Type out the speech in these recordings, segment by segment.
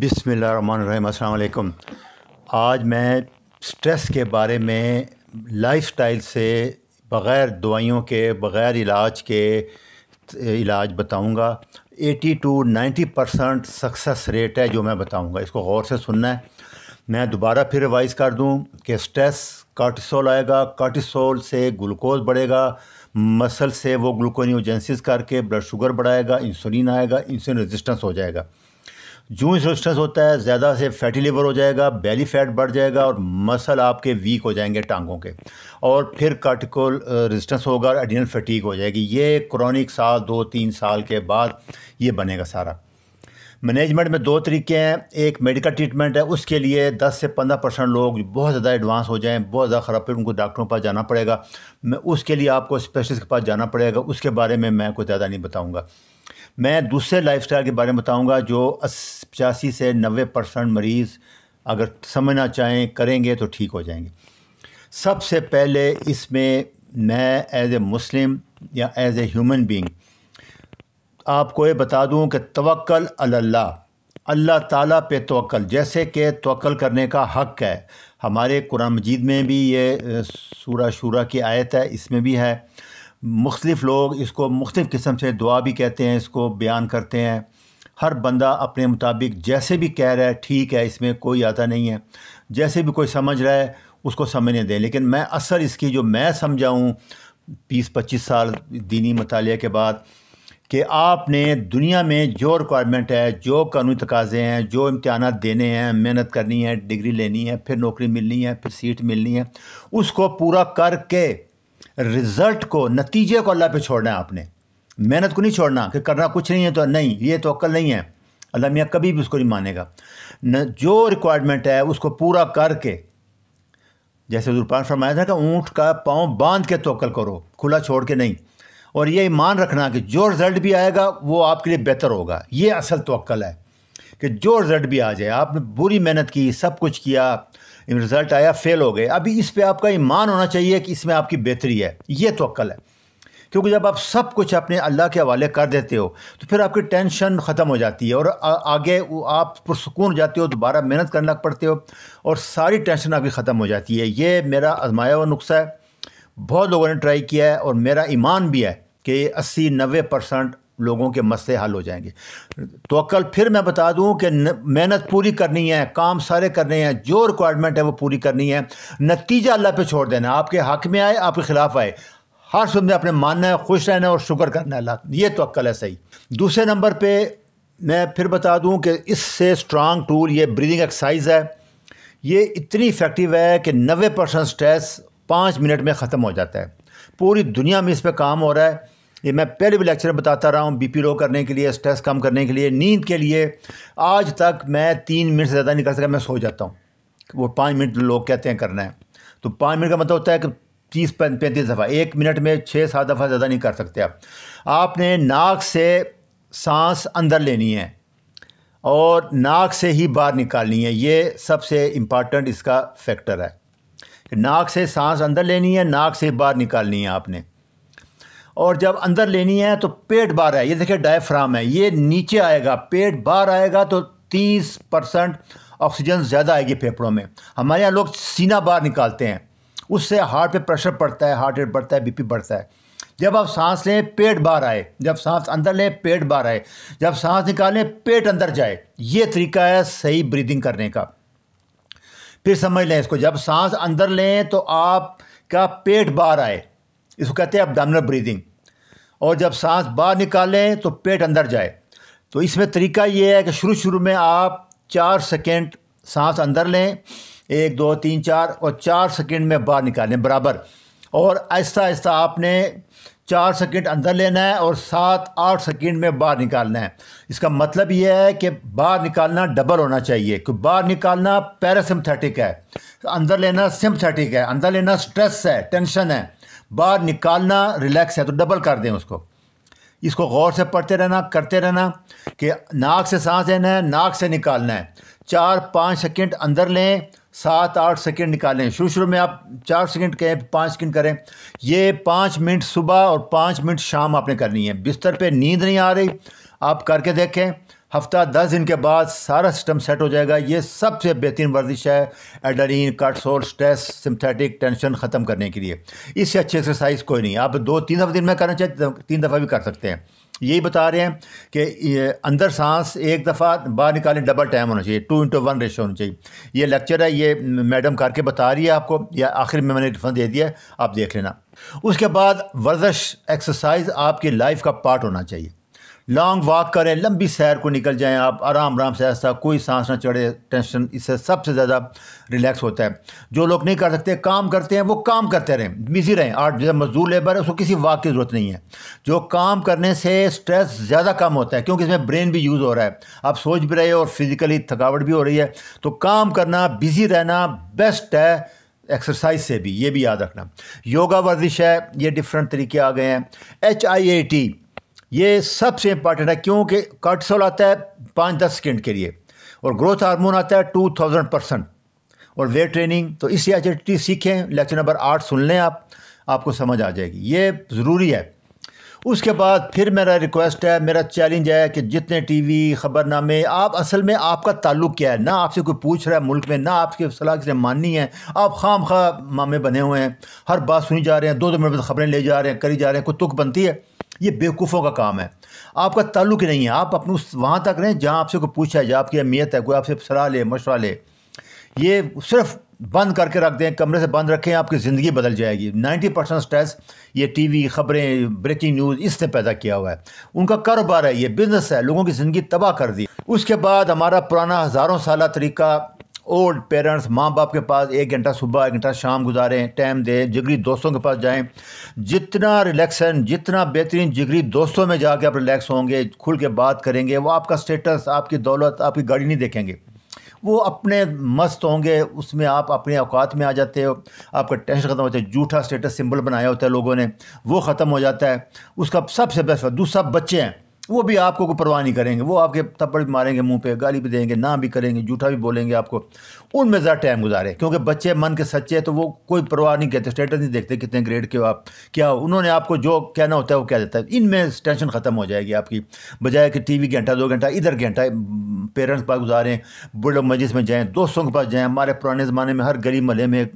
बिसमीम अलकुम आज मैं स्ट्रेस के बारे में लाइफस्टाइल से बग़ैर दवाइयों के बग़ैर इलाज के इलाज बताऊंगा 80 टू 90 परसेंट सक्सेस रेट है जो मैं बताऊंगा इसको गौर से सुनना है मैं दोबारा फिर रिवाइज़ कर दूं कि स्ट्रेस कार्टिसोल आएगा कार्टिसोल से ग्लूकोज बढ़ेगा मसल से वो ग्लूकोनियोजेंसिस करके ब्लड शुगर बढ़ाएगा इंसुलिन आएगा इंसुलिन रेजिस्टेंस हो जाएगा जून सोस्टस होता है ज़्यादा से फैटी लिवर हो जाएगा बेली फैट बढ़ जाएगा और मसल आपके वीक हो जाएंगे टांगों के और फिर कार्टिकल रेजिस्टेंस होगा और एडिनल फटीक हो जाएगी ये क्रॉनिक साल दो तीन साल के बाद ये बनेगा सारा मैनेजमेंट में दो तरीके हैं एक मेडिकल ट्रीटमेंट है उसके लिए 10 से 15 परसेंट लोग बहुत ज़्यादा एडवांस हो जाएं बहुत ज़्यादा ख़राब फिर उनको डॉक्टरों पास जाना पड़ेगा मैं उसके लिए आपको स्पेशलिस्ट के पास जाना पड़ेगा उसके बारे में मैं कुछ ज़्यादा नहीं बताऊँगा मैं दूसरे लाइफ के बारे में बताऊँगा जो पचासी से नबे परसेंट मरीज़ अगर समझना चाहें करेंगे तो ठीक हो जाएंगे सबसे पहले इसमें मैं एज़ ए मुस्लिम या एज़ ए ह्यूमन बींग आपको ये बता दूं कि तवक्ल अल्लाह अल्लाह ताला पे तवक्ल जैसे कि तवक्ल करने का हक़ है हमारे कुरान मजीद में भी ये सूरा शूरा की आयत है इसमें भी है मुख्तलिफ़ लोग इसको मुख्तफ़ किस्म से दुआ भी कहते हैं इसको बयान करते हैं हर बंदा अपने मुताबिक जैसे भी कह रहा है ठीक है इसमें कोई आता नहीं है जैसे भी कोई समझ रहा है उसको समझने दें लेकिन मैं असर इसकी जो मैं समझा हूँ बीस पच्चीस साल दीनी मताल के बाद कि आपने दुनिया में जो रिक्वायरमेंट है जो कानूनी तकाजे हैं जो इम्तहान देने हैं मेहनत करनी है डिग्री लेनी है फिर नौकरी मिलनी है फिर सीट मिलनी है उसको पूरा करके रिजल्ट को नतीजे को अल्लाह पे छोड़ना है आपने मेहनत को नहीं छोड़ना कि करना कुछ नहीं है तो नहीं ये तो अक्ल नहीं है अल्लाह मियाँ कभी भी उसको नहीं मानेगा न जो रिक्वायरमेंट है उसको पूरा करके जैसे हजूरपान फरमाया था कि ऊँट का पाँव बांध के तोकल करो खुला छोड़ के नहीं और ये ईमान रखना कि जो रिज़ल्ट भी आएगा वो आपके लिए बेहतर होगा ये असल तोकल है कि जो रिज़ल्ट भी आ जाए आपने बुरी मेहनत की सब कुछ किया रिज़ल्ट आया फेल हो गए अभी इस पर आपका ईमान होना चाहिए कि इसमें आपकी बेहतरी है ये तो अक्ल है क्योंकि जब आप सब कुछ अपने अल्लाह के हवाले कर देते हो तो फिर आपकी टेंशन ख़त्म हो जाती है और आ, आगे आप पुरसकून जाते हो दोबारा मेहनत करना पड़ते हो और सारी टेंशन आपकी ख़त्म हो जाती है ये मेरा आजमाया हुआ नुस्खा है बहुत लोगों ने ट्राई किया है और मेरा ईमान भी है कि अस्सी नबे परसेंट लोगों के मसले हल हो जाएंगे तो कल फिर मैं बता दूं कि मेहनत पूरी करनी है काम सारे करने हैं जो रिक्वायरमेंट है वो पूरी करनी है नतीजा अल्लाह पे छोड़ देना आपके हक में आए आपके खिलाफ आए हर सुबह में अपने मानना है खुश रहना है और शुक्र करना है अल्लाह ये तो है सही दूसरे नंबर पर मैं फिर बता दूँ कि इससे स्ट्रांग टूल ये ब्रीदिंग एक्सरसाइज है ये इतनी इफ़ेक्टिव है कि नबे परसेंट स्ट्रेस पाँच मिनट में ख़त्म हो जाता है पूरी दुनिया में इस पर काम हो रहा है ये मैं पहले भी लेक्चर में बताता रहा हूँ बीपी लो करने के लिए स्ट्रेस कम करने के लिए नींद के लिए आज तक मैं तीन मिनट से ज़्यादा नहीं कर सका मैं सो जाता हूँ वो पाँच मिनट लोग कहते हैं करना है तो पाँच मिनट का मतलब होता है कि तीस पैंतीस दफ़ा एक मिनट में छः सात दफ़ा ज़्यादा नहीं कर सकते आप आपने नाक से सांस अंदर लेनी है और नाक से ही बाहर निकालनी है ये सबसे इम्पॉर्टेंट इसका फैक्टर है नाक से सांस अंदर लेनी है नाक से बाहर निकालनी है आपने और जब अंदर लेनी है तो पेट बाहर है ये देखिए डायफ्राम है ये नीचे आएगा पेट बाहर आएगा तो तीस परसेंट ऑक्सीजन ज़्यादा आएगी फेफड़ों में हमारे यहाँ लोग सीना बाहर निकालते हैं उससे हार्ट पे प्रेशर पड़ता है हार्ट रेट बढ़ता है बीपी बढ़ता है जब आप सांस लें पेट बाहर आए जब सांस अंदर लें पेट बाहर आए जब सांस निकालें पेट अंदर जाए ये तरीका है सही ब्रीदिंग करने का फिर समझ लें इसको जब सांस अंदर लें तो आप का पेट बाहर आए इसको कहते हैं अबडामिनल ब्रीदिंग और जब सांस बाहर निकालें तो पेट अंदर जाए तो इसमें तरीका ये है कि शुरू शुरू में आप चार सेकेंड सांस अंदर लें एक दो तीन चार और चार सेकेंड में बाहर निकालें बराबर और आहिस्ता आहिस्ता आपने चार सेकेंड अंदर लेना है और सात आठ सेकेंड में बाहर निकालना है इसका मतलब यह है कि बाहर निकालना डबल होना चाहिए क्योंकि बाहर निकालना पैरासिम्थेटिक है अंदर लेना सिम्थेटिक है अंदर लेना स्ट्रेस है टेंशन है बाहर निकालना रिलैक्स है तो डबल कर दें उसको इसको गौर से पढ़ते रहना करते रहना कि नाक से सांस लेना है नाक से निकालना है चार पाँच सेकंड अंदर लें सात आठ सेकंड निकालें शुरू शुरू में आप चार सेकंड कहें पाँच सेकंड करें ये पाँच मिनट सुबह और पाँच मिनट शाम आपने करनी है बिस्तर पे नींद नहीं आ रही आप करके देखें हफ्ता दस दिन के बाद सारा सिस्टम सेट हो जाएगा ये सबसे बेहतरीन वर्जिश है adrenaline cortisol stress synthetic tension ख़त्म करने के लिए इससे अच्छी एक्सरसाइज कोई नहीं आप दो तीन दफ़ा दिन में करना चाहिए तो तीन दफ़ा भी कर सकते हैं यही बता रहे हैं कि अंदर सांस एक दफ़ा बाहर निकालें डबल टाइम होना चाहिए टू इंटू वन रेशो होना चाहिए ये लेक्चर है ये मैडम करके बता रही है आपको या आखिर में मैंने रिफंड दे दिया आप देख लेना उसके बाद वर्जिश एक्सरसाइज आपकी लाइफ का पार्ट होना चाहिए लॉन्ग वॉक करें लंबी सैर को निकल जाएं आप आराम आराम से ऐसा कोई सांस ना चढ़े टेंशन इससे सबसे ज़्यादा रिलैक्स होता है जो लोग नहीं कर सकते काम करते हैं वो काम करते रहें बिजी रहें आठ जैसे मजदूर लेबर है उसको किसी वाक की ज़रूरत नहीं है जो काम करने से स्ट्रेस ज़्यादा कम होता है क्योंकि इसमें ब्रेन भी यूज़ हो रहा है आप सोच भी रहे हो और फिज़िकली थकावट भी हो रही है तो काम करना बिज़ी रहना बेस्ट है एक्सरसाइज से भी ये भी याद रखना योगा वर्जिश है ये डिफरेंट तरीके आ गए हैं एच आई ए टी ये सबसे इम्पॉर्टेंट है क्योंकि कार्टिसोल आता है पाँच दस सेकेंड के लिए और ग्रोथ हार्मोन आता है टू थाउजेंड परसेंट और वेट ट्रेनिंग तो इस एजेंटी सीखें लेक्चर नंबर आठ सुन लें आप आपको समझ आ जाएगी ये ज़रूरी है उसके बाद फिर मेरा रिक्वेस्ट है मेरा चैलेंज है कि जितने टीवी ख़बरनामे आप असल में आपका ताल्लुक़ क्या है ना आपसे कोई पूछ रहा है मुल्क में ना आपके सलाह किसी माननी है आप खाम खा मामे बने हुए हैं हर बात सुनी जा रहे हैं दो दो मिनट में खबरें ले जा रहे हैं करी जा रहे हैं कोई तुक बनती है ये बेवकूफ़ों का काम है आपका ताल्लुक ही नहीं है आप अपने उस वहाँ तक रहें जहाँ आपसे कोई पूछा जाए आपकी अहमियत है कोई आपसे सलाह ले मशवरा ले ये सिर्फ बंद करके रख दें कमरे से बंद रखें आपकी ज़िंदगी बदल जाएगी 90 परसेंट स्ट्रेस ये टीवी खबरें ब्रेकिंग न्यूज़ इसने पैदा किया हुआ है उनका कारोबार है ये बिज़नेस है लोगों की ज़िंदगी तबाह कर दी उसके बाद हमारा पुराना हज़ारों साल तरीका ओल्ड पेरेंट्स माँ बाप के पास एक घंटा सुबह एक घंटा शाम गुजारें टाइम दें जिगरी दोस्तों के पास जाएं जितना रिलैक्सन जितना बेहतरीन जिगरी दोस्तों में जाके आप रिलैक्स होंगे खुल के बात करेंगे वो आपका स्टेटस आपकी दौलत आपकी गाड़ी नहीं देखेंगे वो अपने मस्त होंगे उसमें आप अपने अवकात में आ जाते हो आपका टेंशन ख़त्म होता है जूठा स्टेटस सिंबल बनाया होता है लोगों ने वो ख़त्म हो जाता है उसका सबसे बेस्ट दूसरा बच्चे हैं वो भी आपको को परवाह नहीं करेंगे वो आपके थप्पड़ भी मारेंगे मुंह पे गाली भी देंगे ना भी करेंगे जूठा भी बोलेंगे आपको उनमें ज़्यादा टाइम गुजारे क्योंकि बच्चे मन के सच्चे हैं तो वो कोई परवाह नहीं कहते स्टेटस नहीं देखते कितने ग्रेड के आप क्या उन्होंने आपको जो कहना होता है वो कह देता है इनमें टेंशन ख़त्म हो जाएगी आपकी बजाय कि टी घंटा दो घंटा इधर घंटा पेरेंट्स पास गुजारें बड़े मजिस में जाएँ दोस्तों के पास जाएँ हमारे पुराने ज़माने में हर गली महल में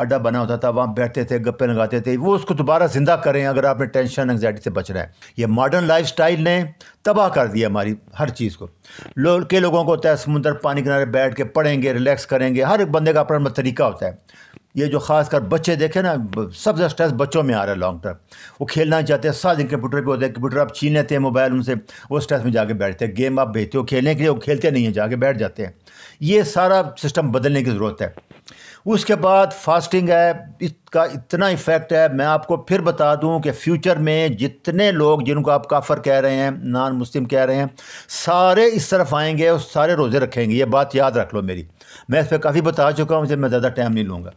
अड्डा बना होता था वहाँ बैठते थे गप्पे लगाते थे वो उसको दोबारा ज़िंदा करें अगर आपने टेंशन एंगजाइटी से बचना है ये मॉडर्न लाइफ ने तबाह कर दिया हमारी हर चीज़ को लोग के लोगों को होता है समुद्र पानी किनारे बैठ के पढ़ेंगे रिलैक्स करेंगे हर एक बंदे का अपना तरीका होता है ये जो खासकर बच्चे देखे ना सबसे स्ट्रेस बच्चों में आ रहा है लॉन्ग टर्म वो खेलना चाहते हैं सारे दिन कंप्यूटर पे होते हैं कंप्यूटर आप छीन लेते हैं मोबाइल उनसे वो स्ट्रेस में जाके बैठते हैं गेम आप भेजते हो खेलने के लिए वो खेलते नहीं हैं जाके बैठ जाते हैं ये सारा सिस्टम बदलने की ज़रूरत है उसके बाद फास्टिंग है इसका इतना इफ़ेक्ट है मैं आपको फिर बता दूं कि फ्यूचर में जितने लोग जिनको आप काफ़र कह रहे हैं नान मुस्लिम कह रहे हैं सारे इस तरफ आएंगे और सारे रोज़े रखेंगे ये बात याद रख लो मेरी मैं इस पर काफ़ी बता चुका हूँ इसे मैं ज़्यादा टाइम नहीं लूँगा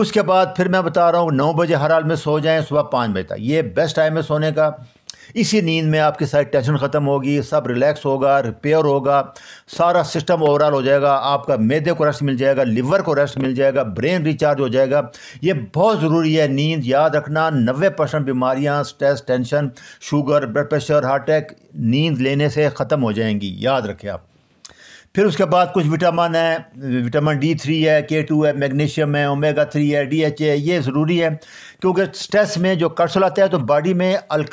उसके बाद फिर मैं बता रहा हूँ नौ बजे हर हाल में सो जाएँ सुबह पाँच बजे तक ये बेस्ट टाइम है सोने का इसी नींद में आपकी सारी टेंशन ख़त्म होगी सब रिलैक्स होगा रिपेयर होगा सारा सिस्टम ओवरऑल हो जाएगा आपका मैदे को रेस्ट मिल जाएगा लिवर को रेस्ट मिल जाएगा ब्रेन रिचार्ज हो जाएगा ये बहुत ज़रूरी है नींद याद रखना नबे परसेंट बीमारियाँ stress tension sugar blood pressure heart attack नींद लेने से ख़त्म हो जाएंगी याद रखें आप फिर उसके बाद कुछ विटामिन है विटामिन डी थ्री है के टू है मैग्नीशियम है ओमेगा थ्री है डी एच है ये ज़रूरी है क्योंकि स्ट्रेस में जो कर्सल आता है तो बॉडी में अल्क,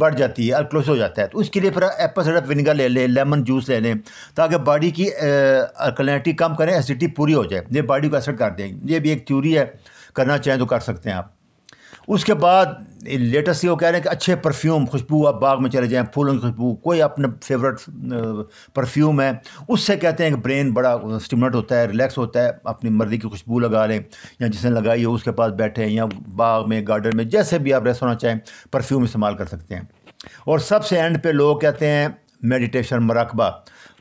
बढ़ जाती है अल्कलोस हो जाता है तो उसके लिए फिर एप्पल सिरप विनेगर ले लें लेमन जूस ले लें ताकि बॉडी की अल्कलाइनिटी कम करें एसिडिटी पूरी हो जाए ये बॉडी को असर कर दें ये भी एक थ्यूरी है करना चाहें तो कर सकते हैं आप उसके बाद लेटेस्ट ये वो कह रहे हैं कि अच्छे परफ्यूम खुशबू आप बाग में चले जाएं फूलों की खुशबू कोई अपने फेवरेट परफ्यूम है उससे कहते हैं कि ब्रेन बड़ा स्टिमुलेट होता है रिलैक्स होता है अपनी मर्ज़ी की खुशबू लगा लें या जिसने लगाई हो उसके पास बैठे या बाग में गार्डन में जैसे भी आप रेस्ट होना चाहें परफ्यूम इस्तेमाल कर सकते हैं और सबसे एंड पे लोग कहते हैं मेडिटेशन मरकबा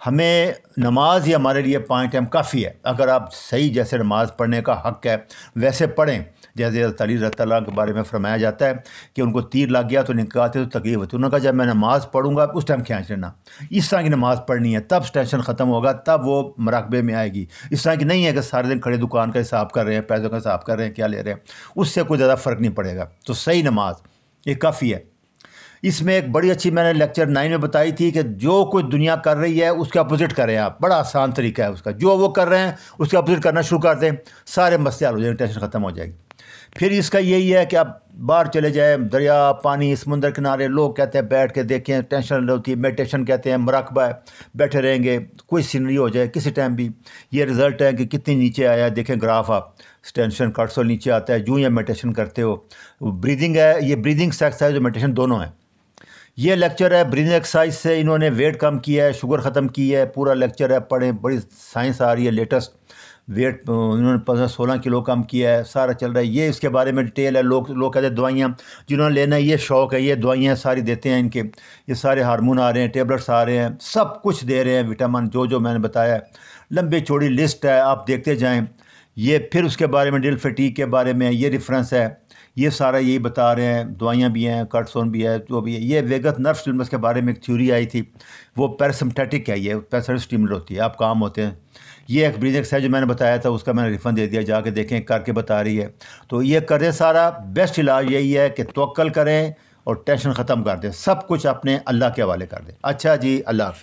हमें नमाज ही हमारे लिए पाँच टाइम काफ़ी है अगर आप सही जैसे नमाज पढ़ने का हक है वैसे पढ़ें जैसे तली रतला के बारे में फरमाया जाता है कि उनको तीर लग गया तो निकाह तो तकलीफ होती उन्होंने कहा जब मैं नमाज़ पढ़ूंगा उस टाइम खींच लेना इस तरह की नमाज़ पढ़नी है तब टेंशन ख़त्म होगा तब वो मराकबे में आएगी इस तरह की नहीं है कि सारे दिन खड़े दुकान का हिसाब कर रहे हैं पैसों का हिसाब कर रहे हैं क्या ले रहे हैं उससे कोई ज़्यादा फ़र्क नहीं पड़ेगा तो सही नमाज ये काफ़ी है इसमें एक बड़ी अच्छी मैंने लेक्चर नाइन में बताई थी कि जो कुछ दुनिया कर रही है उसके अपोजिट करें आप बड़ा आसान तरीका है उसका जो वो कर रहे हैं उसके अपोजिट करना शुरू कर दें सारे मसले हल हो जाएंगे टेंशन ख़त्म हो जाएगी फिर इसका यही है कि आप बाहर चले जाए दरिया पानी समुंदर किनारे लोग कहते हैं बैठ के देखें टेंशन होती है मेडिटेशन कहते हैं मराकबा है बैठे रहेंगे कोई सीनरी हो जाए किसी टाइम भी ये रिज़ल्ट है कि कितनी नीचे आया है देखें ग्राफ आप टेंशन कार्डसोल नीचे आता है जूँ या मेडिटेशन करते हो ब्रीदिंग है ये ब्रीदिंग से एक्सरसाइज और मेडिटेशन दोनों हैं ये लेक्चर है ब्रीन एक्सरसाइज से इन्होंने वेट कम किया है शुगर ख़त्म की है पूरा लेक्चर है पढ़ें बड़ी साइंस आ रही है लेटेस्ट वेट इन्होंने पंद्रह सोलह किलो कम किया है सारा चल रहा है ये इसके बारे में डिटेल है लोग लोग कहते हैं दवाइयाँ जिन्होंने लेना है ये शौक़ है ये दवाइयाँ सारी देते हैं इनके ये सारे हार्मोन आ रहे हैं टेबलेट्स आ रहे हैं सब कुछ दे रहे हैं विटामिन जो जो मैंने बताया लंबी चौड़ी लिस्ट है आप देखते जाएँ ये फिर उसके बारे में डिल फटीक के बारे में ये रेफरेंस है ये सारा यही बता रहे हैं दवाइयाँ भी हैं कर्टसोन भी है जो भी है ये वेगत नर्व स्टिमुलस के बारे में एक थ्योरी आई थी वो पैरासिम्पथेटिक है ये पैरासिटिक स्टिमुलर होती है आप काम होते हैं ये एक ब्रीदिंग एक्सरसाइज जो मैंने बताया था उसका मैंने रिफंड दे दिया जाके देखें करके बता रही है तो ये करें सारा बेस्ट इलाज यही है कि तोक्ल करें और टेंशन ख़त्म कर दें सब कुछ अपने अल्लाह के हवाले कर दें अच्छा जी अल्लाह हाफि